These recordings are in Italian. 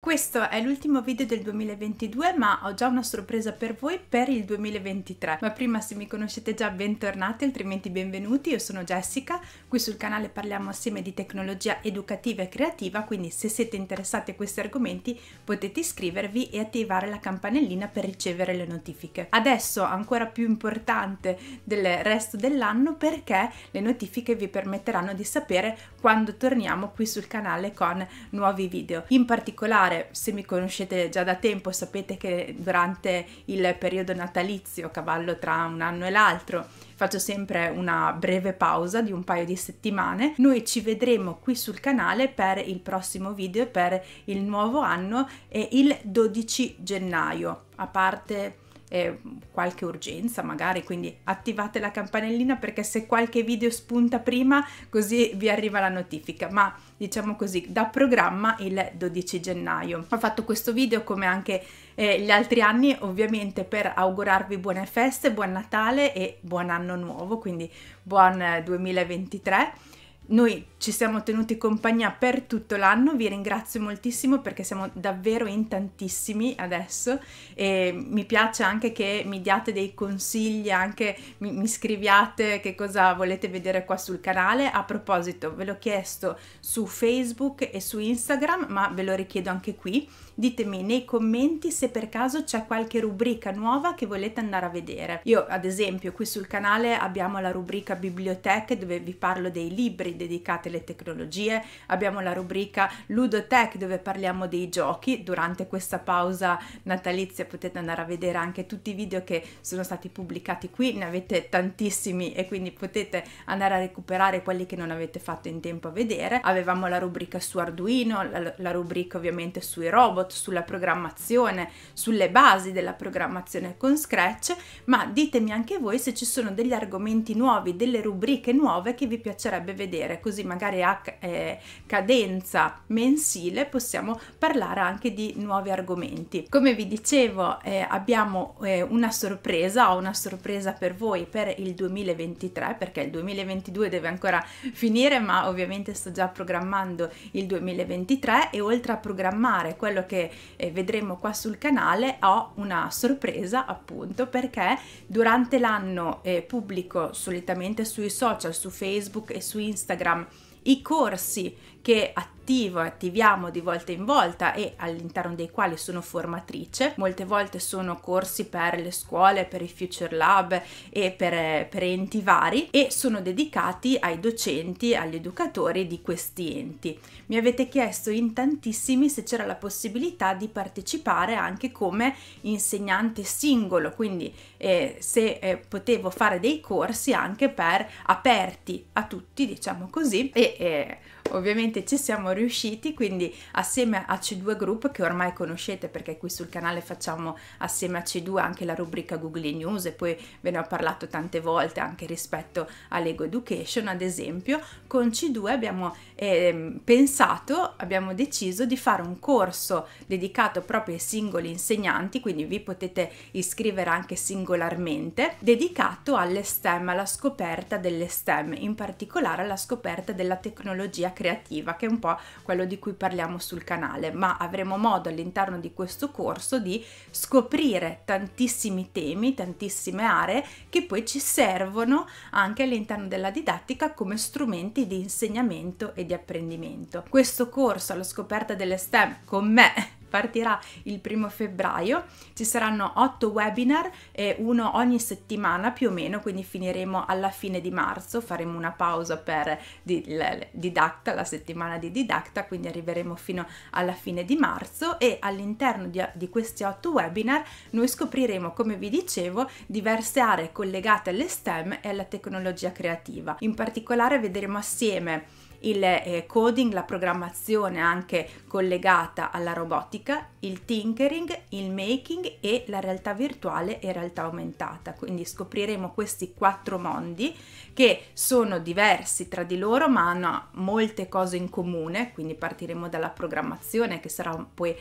Questo è l'ultimo video del 2022 ma ho già una sorpresa per voi per il 2023. Ma prima se mi conoscete già bentornati altrimenti benvenuti, io sono Jessica, qui sul canale parliamo assieme di tecnologia educativa e creativa quindi se siete interessati a questi argomenti potete iscrivervi e attivare la campanellina per ricevere le notifiche. Adesso ancora più importante del resto dell'anno perché le notifiche vi permetteranno di sapere quando torniamo qui sul canale con nuovi video. In particolare particolare, se mi conoscete già da tempo sapete che durante il periodo natalizio, cavallo tra un anno e l'altro, faccio sempre una breve pausa di un paio di settimane. Noi ci vedremo qui sul canale per il prossimo video, per il nuovo anno e il 12 gennaio, a parte eh, qualche urgenza magari, quindi attivate la campanellina perché se qualche video spunta prima così vi arriva la notifica, ma diciamo così da programma il 12 gennaio. Ho fatto questo video come anche eh, gli altri anni ovviamente per augurarvi buone feste, buon Natale e buon anno nuovo, quindi buon 2023 eh, noi ci siamo tenuti compagnia per tutto l'anno, vi ringrazio moltissimo perché siamo davvero in tantissimi adesso e mi piace anche che mi diate dei consigli, anche mi, mi scriviate che cosa volete vedere qua sul canale. A proposito, ve l'ho chiesto su Facebook e su Instagram, ma ve lo richiedo anche qui. Ditemi nei commenti se per caso c'è qualche rubrica nuova che volete andare a vedere. Io ad esempio qui sul canale abbiamo la rubrica biblioteche dove vi parlo dei libri dedicate alle tecnologie, abbiamo la rubrica Ludotech dove parliamo dei giochi, durante questa pausa natalizia potete andare a vedere anche tutti i video che sono stati pubblicati qui, ne avete tantissimi e quindi potete andare a recuperare quelli che non avete fatto in tempo a vedere, avevamo la rubrica su Arduino, la, la rubrica ovviamente sui robot, sulla programmazione, sulle basi della programmazione con Scratch, ma ditemi anche voi se ci sono degli argomenti nuovi, delle rubriche nuove che vi piacerebbe vedere piacere, così magari a eh, cadenza mensile possiamo parlare anche di nuovi argomenti. Come vi dicevo eh, abbiamo eh, una sorpresa, ho una sorpresa per voi per il 2023 perché il 2022 deve ancora finire ma ovviamente sto già programmando il 2023 e oltre a programmare quello che eh, vedremo qua sul canale ho una sorpresa appunto perché durante l'anno eh, pubblico solitamente sui social su Facebook e su Instagram Instagram, i corsi che attivo e attiviamo di volta in volta e all'interno dei quali sono formatrice. Molte volte sono corsi per le scuole, per i Future Lab e per, per enti vari e sono dedicati ai docenti, agli educatori di questi enti. Mi avete chiesto in tantissimi se c'era la possibilità di partecipare anche come insegnante singolo, quindi eh, se eh, potevo fare dei corsi anche per aperti a tutti, diciamo così, e eh, ovviamente finalmente ci siamo riusciti, quindi assieme a C2 Group che ormai conoscete perché qui sul canale facciamo assieme a C2 anche la rubrica Google News e poi ve ne ho parlato tante volte anche rispetto all'Ego Education, ad esempio, con C2 abbiamo eh, pensato, abbiamo deciso di fare un corso dedicato proprio ai singoli insegnanti, quindi vi potete iscrivere anche singolarmente, dedicato alle STEM, alla scoperta delle STEM, in particolare alla scoperta della tecnologia creativa creativa, che è un po' quello di cui parliamo sul canale, ma avremo modo all'interno di questo corso di scoprire tantissimi temi, tantissime aree che poi ci servono anche all'interno della didattica come strumenti di insegnamento e di apprendimento. Questo corso alla scoperta delle STEM con me partirà il primo febbraio, ci saranno otto webinar e uno ogni settimana più o meno, quindi finiremo alla fine di marzo, faremo una pausa per Didacta, la settimana di Didacta, quindi arriveremo fino alla fine di marzo e all'interno di, di questi otto webinar noi scopriremo, come vi dicevo, diverse aree collegate alle STEM e alla tecnologia creativa. In particolare vedremo assieme il eh, coding, la programmazione anche collegata alla robotica, il tinkering, il making e la realtà virtuale e realtà aumentata. Quindi scopriremo questi quattro mondi che sono diversi tra di loro ma hanno molte cose in comune, quindi partiremo dalla programmazione che sarà poi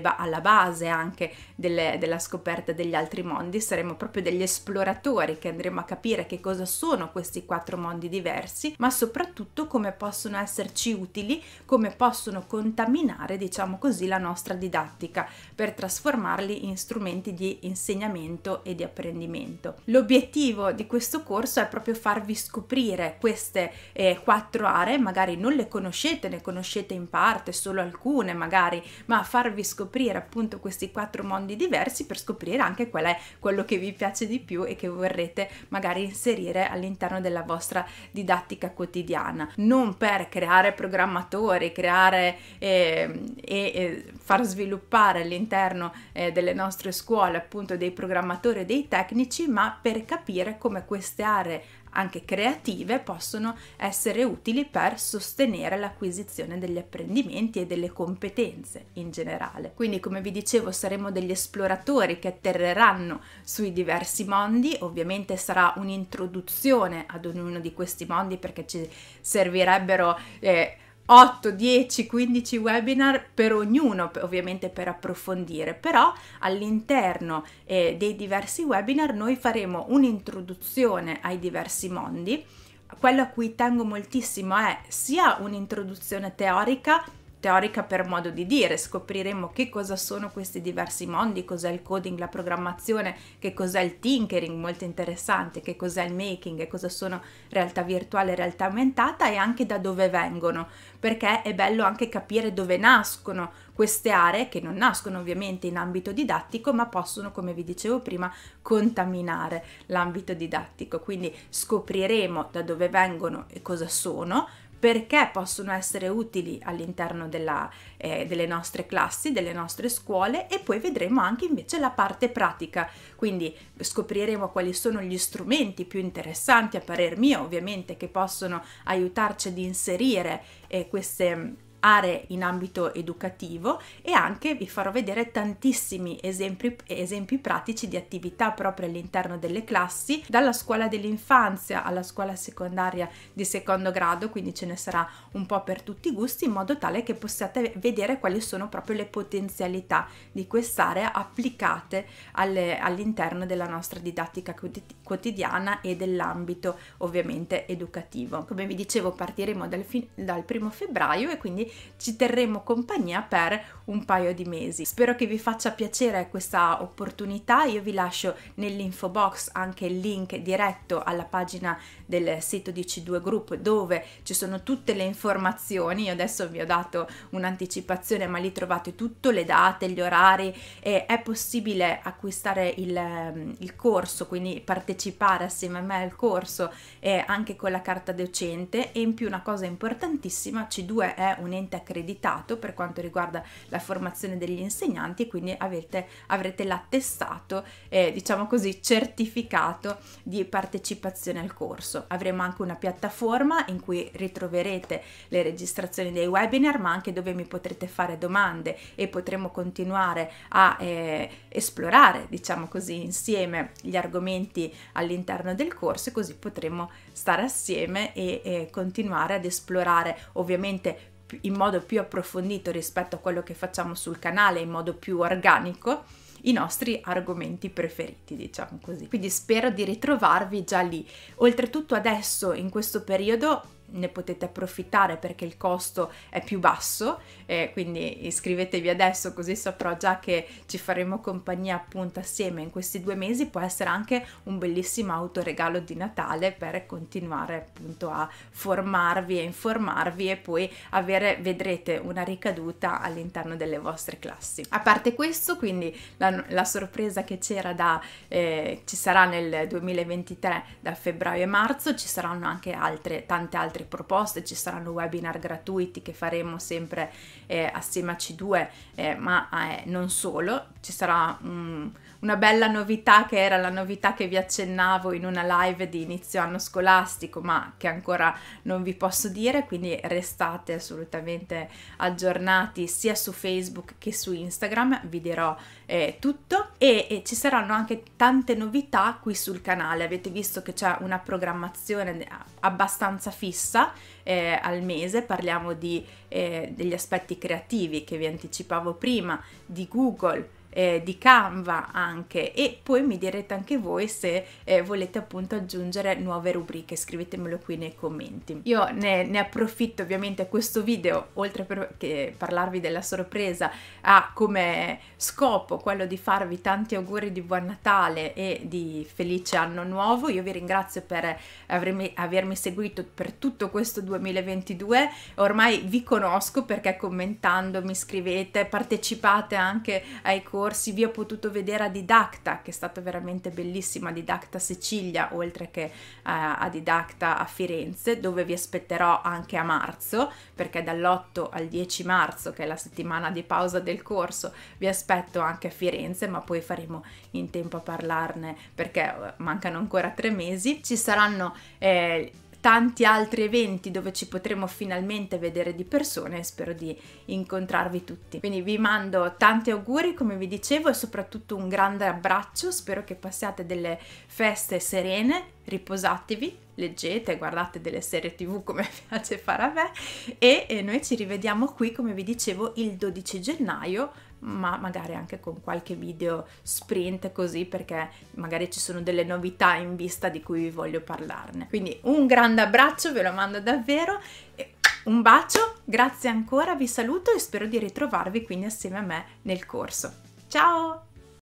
ba alla base anche delle, della scoperta degli altri mondi, saremo proprio degli esploratori che andremo a capire che cosa sono questi quattro mondi diversi, ma soprattutto come possono possono esserci utili, come possono contaminare, diciamo così, la nostra didattica per trasformarli in strumenti di insegnamento e di apprendimento. L'obiettivo di questo corso è proprio farvi scoprire queste eh, quattro aree, magari non le conoscete, ne conoscete in parte solo alcune magari, ma farvi scoprire appunto questi quattro mondi diversi per scoprire anche qual è quello che vi piace di più e che vorrete magari inserire all'interno della vostra didattica quotidiana. Non per per creare programmatori, creare ehm, e, e far sviluppare all'interno eh, delle nostre scuole appunto dei programmatori e dei tecnici, ma per capire come queste aree anche creative possono essere utili per sostenere l'acquisizione degli apprendimenti e delle competenze in generale. Quindi come vi dicevo saremo degli esploratori che atterreranno sui diversi mondi, ovviamente sarà un'introduzione ad ognuno di questi mondi perché ci servirebbero... Eh, 8, 10, 15 webinar per ognuno, ovviamente per approfondire, però all'interno eh, dei diversi webinar noi faremo un'introduzione ai diversi mondi. Quello a cui tengo moltissimo è sia un'introduzione teorica teorica per modo di dire, scopriremo che cosa sono questi diversi mondi, cos'è il coding, la programmazione, che cos'è il tinkering, molto interessante, che cos'è il making, cosa sono realtà virtuale, realtà aumentata e anche da dove vengono, perché è bello anche capire dove nascono queste aree che non nascono ovviamente in ambito didattico, ma possono, come vi dicevo prima, contaminare l'ambito didattico. Quindi scopriremo da dove vengono e cosa sono perché possono essere utili all'interno eh, delle nostre classi, delle nostre scuole e poi vedremo anche invece la parte pratica, quindi scopriremo quali sono gli strumenti più interessanti a parer mio ovviamente che possono aiutarci ad inserire eh, queste aree in ambito educativo e anche vi farò vedere tantissimi esempi, esempi pratici di attività proprio all'interno delle classi, dalla scuola dell'infanzia alla scuola secondaria di secondo grado, quindi ce ne sarà un po' per tutti i gusti, in modo tale che possiate vedere quali sono proprio le potenzialità di quest'area applicate all'interno della nostra didattica quotidiana e dell'ambito ovviamente educativo. Come vi dicevo partiremo dal, dal primo febbraio e quindi ci terremo compagnia per un paio di mesi. Spero che vi faccia piacere questa opportunità, io vi lascio nell'info box anche il link diretto alla pagina del sito di C2 Group dove ci sono tutte le informazioni, io adesso vi ho dato un'anticipazione ma lì trovate tutto, le date, gli orari e è possibile acquistare il, ehm, il corso, quindi partecipare assieme a me al corso eh, anche con la carta docente e in più una cosa importantissima C2 è un formalmente accreditato per quanto riguarda la formazione degli insegnanti quindi avete, avrete l'attestato, eh, diciamo così, certificato di partecipazione al corso. Avremo anche una piattaforma in cui ritroverete le registrazioni dei webinar, ma anche dove mi potrete fare domande e potremo continuare a eh, esplorare, diciamo così, insieme gli argomenti all'interno del corso e così potremo stare assieme e, e continuare ad esplorare ovviamente in modo più approfondito rispetto a quello che facciamo sul canale, in modo più organico, i nostri argomenti preferiti, diciamo così. Quindi spero di ritrovarvi già lì. Oltretutto adesso, in questo periodo, ne potete approfittare perché il costo è più basso, eh, quindi iscrivetevi adesso così saprò già che ci faremo compagnia appunto assieme in questi due mesi, può essere anche un bellissimo autoregalo di Natale per continuare appunto a formarvi e informarvi e poi avere, vedrete una ricaduta all'interno delle vostre classi. A parte questo, quindi la, la sorpresa che c'era da, eh, ci sarà nel 2023 da febbraio e marzo, ci saranno anche altre, tante altre altre proposte, ci saranno webinar gratuiti che faremo sempre eh, assieme a C2, eh, ma eh, non solo, ci sarà un, una bella novità che era la novità che vi accennavo in una live di inizio anno scolastico, ma che ancora non vi posso dire, quindi restate assolutamente aggiornati sia su Facebook che su Instagram, vi dirò eh, tutto e, e, ci saranno anche tante novità qui sul canale, avete visto che c'è una programmazione eh, abbastanza fissa eh, al mese, parliamo di, eh, degli aspetti creativi che vi anticipavo prima, di Google, eh, di Canva anche e poi mi direte anche voi se eh, volete appunto aggiungere nuove rubriche scrivetemelo qui nei commenti io ne, ne approfitto ovviamente questo video oltre per, che parlarvi della sorpresa ha come scopo quello di farvi tanti auguri di buon Natale e di felice anno nuovo io vi ringrazio per avermi, avermi seguito per tutto questo 2022 ormai vi conosco perché commentando mi scrivete partecipate anche ai corsi corsi vi ho potuto vedere a Didacta, che è stata veramente bellissima, Didacta Sicilia, oltre che eh, a Didacta a Firenze, dove vi aspetterò anche a marzo, perché dall'8 al 10 marzo, che è la settimana di pausa del corso, vi aspetto anche a Firenze, ma poi faremo in tempo a parlarne perché eh, mancano ancora tre mesi. Ci saranno... Eh, tanti altri eventi dove ci potremo finalmente vedere di persone e spero di incontrarvi tutti. Quindi vi mando tanti auguri come vi dicevo e soprattutto un grande abbraccio, spero che passiate delle feste serene, riposatevi, leggete, guardate delle serie tv come piace fare a me e noi ci rivediamo qui come vi dicevo il 12 gennaio ma magari anche con qualche video sprint così perché magari ci sono delle novità in vista di cui vi voglio parlarne. Quindi un grande abbraccio, ve lo mando davvero, un bacio, grazie ancora, vi saluto e spero di ritrovarvi quindi assieme a me nel corso. Ciao!